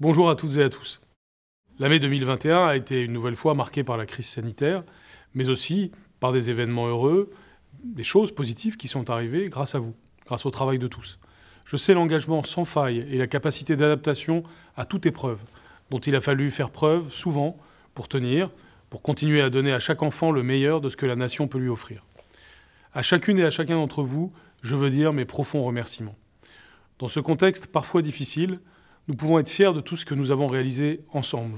Bonjour à toutes et à tous. L'année 2021 a été une nouvelle fois marquée par la crise sanitaire, mais aussi par des événements heureux, des choses positives qui sont arrivées grâce à vous, grâce au travail de tous. Je sais l'engagement sans faille et la capacité d'adaptation à toute épreuve dont il a fallu faire preuve souvent pour tenir, pour continuer à donner à chaque enfant le meilleur de ce que la nation peut lui offrir. À chacune et à chacun d'entre vous, je veux dire mes profonds remerciements. Dans ce contexte parfois difficile, nous pouvons être fiers de tout ce que nous avons réalisé ensemble.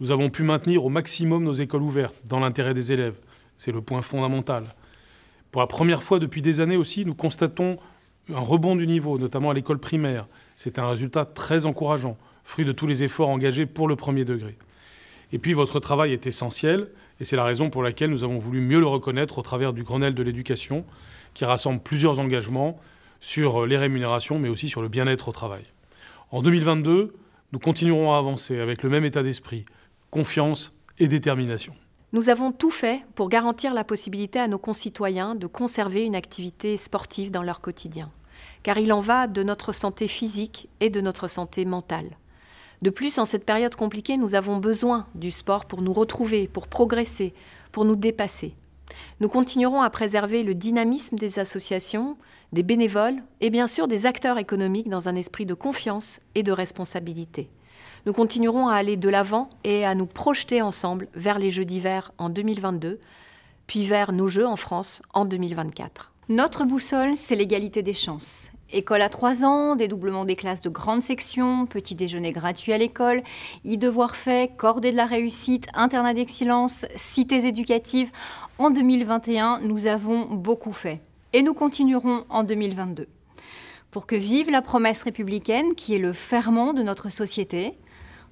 Nous avons pu maintenir au maximum nos écoles ouvertes, dans l'intérêt des élèves. C'est le point fondamental. Pour la première fois depuis des années aussi, nous constatons un rebond du niveau, notamment à l'école primaire. C'est un résultat très encourageant, fruit de tous les efforts engagés pour le premier degré. Et puis votre travail est essentiel, et c'est la raison pour laquelle nous avons voulu mieux le reconnaître au travers du Grenelle de l'éducation, qui rassemble plusieurs engagements sur les rémunérations, mais aussi sur le bien-être au travail. En 2022, nous continuerons à avancer avec le même état d'esprit, confiance et détermination. Nous avons tout fait pour garantir la possibilité à nos concitoyens de conserver une activité sportive dans leur quotidien, car il en va de notre santé physique et de notre santé mentale. De plus, en cette période compliquée, nous avons besoin du sport pour nous retrouver, pour progresser, pour nous dépasser. Nous continuerons à préserver le dynamisme des associations, des bénévoles et bien sûr des acteurs économiques dans un esprit de confiance et de responsabilité. Nous continuerons à aller de l'avant et à nous projeter ensemble vers les Jeux d'hiver en 2022, puis vers nos Jeux en France en 2024. Notre boussole, c'est l'égalité des chances. École à 3 ans, dédoublement des classes de grande section, petit déjeuner gratuit à l'école, e-devoir fait, cordée de la réussite, internat d'excellence, cités éducatives. En 2021, nous avons beaucoup fait. Et nous continuerons en 2022. Pour que vive la promesse républicaine qui est le ferment de notre société,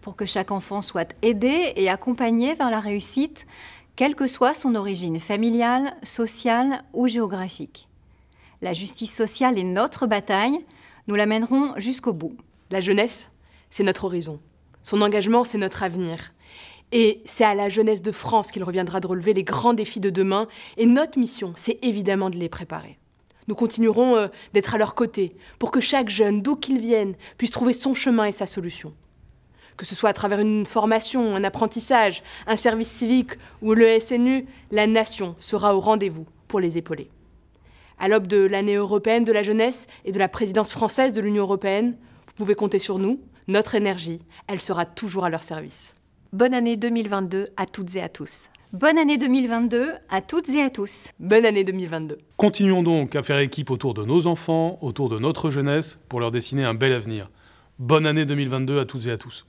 pour que chaque enfant soit aidé et accompagné vers la réussite, quelle que soit son origine familiale, sociale ou géographique. La justice sociale est notre bataille. Nous la mènerons jusqu'au bout. La jeunesse, c'est notre horizon. Son engagement, c'est notre avenir. Et c'est à la jeunesse de France qu'il reviendra de relever les grands défis de demain. Et notre mission, c'est évidemment de les préparer. Nous continuerons euh, d'être à leur côté pour que chaque jeune, d'où qu'il vienne, puisse trouver son chemin et sa solution. Que ce soit à travers une formation, un apprentissage, un service civique ou le SNU, la nation sera au rendez-vous pour les épauler. À l'aube de l'année européenne de la jeunesse et de la présidence française de l'Union européenne, vous pouvez compter sur nous, notre énergie, elle sera toujours à leur service. Bonne année 2022 à toutes et à tous. Bonne année 2022 à toutes et à tous. Bonne année 2022. Continuons donc à faire équipe autour de nos enfants, autour de notre jeunesse, pour leur dessiner un bel avenir. Bonne année 2022 à toutes et à tous.